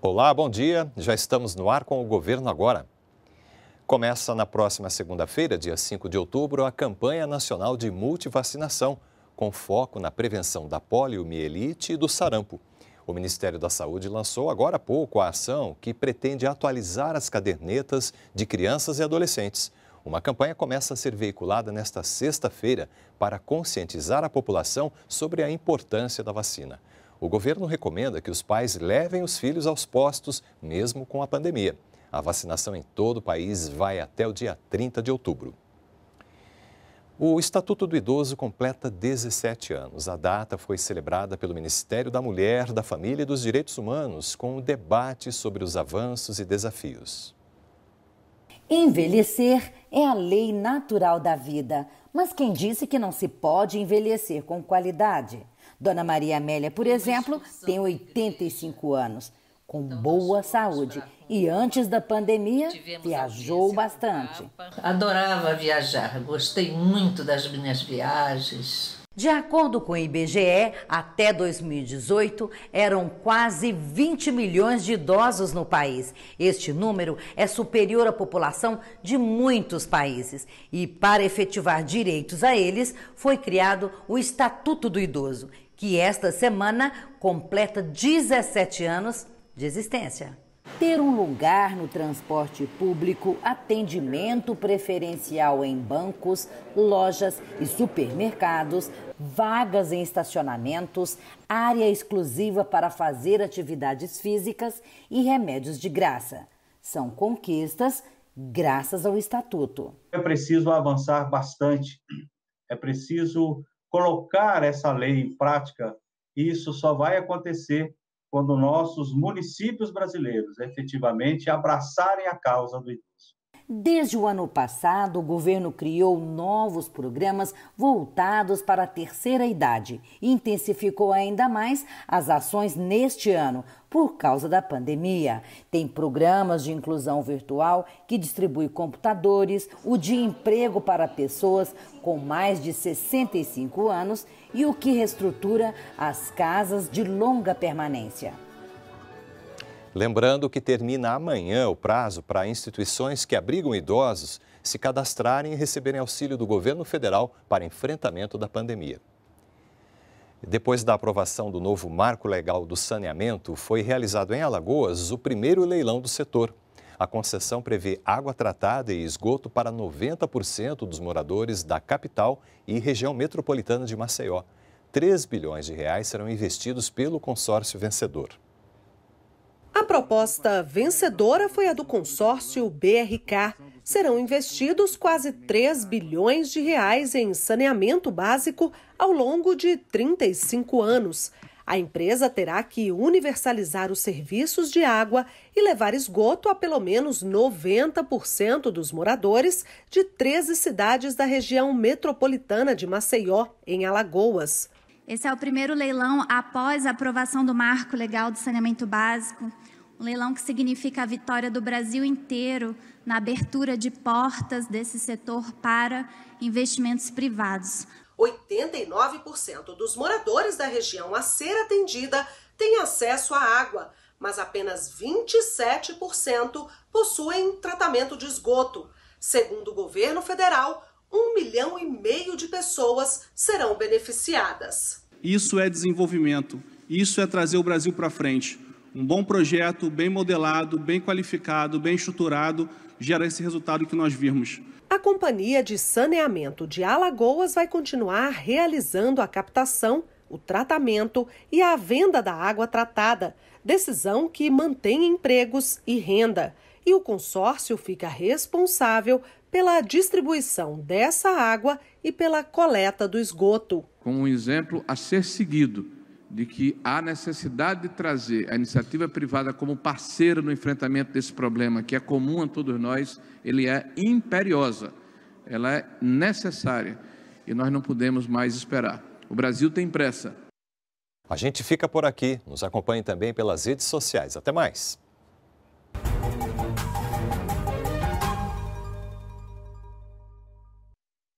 Olá, bom dia. Já estamos no ar com o Governo Agora. Começa na próxima segunda-feira, dia 5 de outubro, a campanha nacional de multivacinação, com foco na prevenção da poliomielite e do sarampo. O Ministério da Saúde lançou agora há pouco a ação que pretende atualizar as cadernetas de crianças e adolescentes. Uma campanha começa a ser veiculada nesta sexta-feira para conscientizar a população sobre a importância da vacina. O governo recomenda que os pais levem os filhos aos postos, mesmo com a pandemia. A vacinação em todo o país vai até o dia 30 de outubro. O Estatuto do Idoso completa 17 anos. A data foi celebrada pelo Ministério da Mulher, da Família e dos Direitos Humanos, com um debate sobre os avanços e desafios. Envelhecer é a lei natural da vida, mas quem disse que não se pode envelhecer com qualidade? Dona Maria Amélia, por exemplo, tem 85 anos, com então, boa saúde. E antes da pandemia, viajou bastante. Adorava viajar, gostei muito das minhas viagens. De acordo com o IBGE, até 2018 eram quase 20 milhões de idosos no país. Este número é superior à população de muitos países. E para efetivar direitos a eles, foi criado o Estatuto do Idoso que esta semana completa 17 anos de existência. Ter um lugar no transporte público, atendimento preferencial em bancos, lojas e supermercados, vagas em estacionamentos, área exclusiva para fazer atividades físicas e remédios de graça. São conquistas graças ao Estatuto. É preciso avançar bastante, é preciso colocar essa lei em prática, isso só vai acontecer quando nossos municípios brasileiros efetivamente abraçarem a causa do idoso. Desde o ano passado, o governo criou novos programas voltados para a terceira idade e intensificou ainda mais as ações neste ano por causa da pandemia. Tem programas de inclusão virtual que distribui computadores, o de emprego para pessoas com mais de 65 anos e o que reestrutura as casas de longa permanência. Lembrando que termina amanhã o prazo para instituições que abrigam idosos se cadastrarem e receberem auxílio do governo federal para enfrentamento da pandemia. Depois da aprovação do novo marco legal do saneamento, foi realizado em Alagoas o primeiro leilão do setor. A concessão prevê água tratada e esgoto para 90% dos moradores da capital e região metropolitana de Maceió. 3 bilhões de reais serão investidos pelo consórcio vencedor. A proposta vencedora foi a do consórcio BRK. Serão investidos quase 3 bilhões de reais em saneamento básico ao longo de 35 anos. A empresa terá que universalizar os serviços de água e levar esgoto a pelo menos 90% dos moradores de 13 cidades da região metropolitana de Maceió, em Alagoas. Esse é o primeiro leilão após a aprovação do Marco Legal do Saneamento Básico, um leilão que significa a vitória do Brasil inteiro na abertura de portas desse setor para investimentos privados. 89% dos moradores da região a ser atendida têm acesso à água, mas apenas 27% possuem tratamento de esgoto. Segundo o governo federal, um milhão e meio de pessoas serão beneficiadas. Isso é desenvolvimento, isso é trazer o Brasil para frente. Um bom projeto, bem modelado, bem qualificado, bem estruturado, gera esse resultado que nós vimos. A Companhia de Saneamento de Alagoas vai continuar realizando a captação, o tratamento e a venda da água tratada, decisão que mantém empregos e renda e o consórcio fica responsável pela distribuição dessa água e pela coleta do esgoto. Como um exemplo a ser seguido de que há necessidade de trazer a iniciativa privada como parceira no enfrentamento desse problema que é comum a todos nós, ele é imperiosa, ela é necessária e nós não podemos mais esperar. O Brasil tem pressa. A gente fica por aqui. Nos acompanhe também pelas redes sociais. Até mais.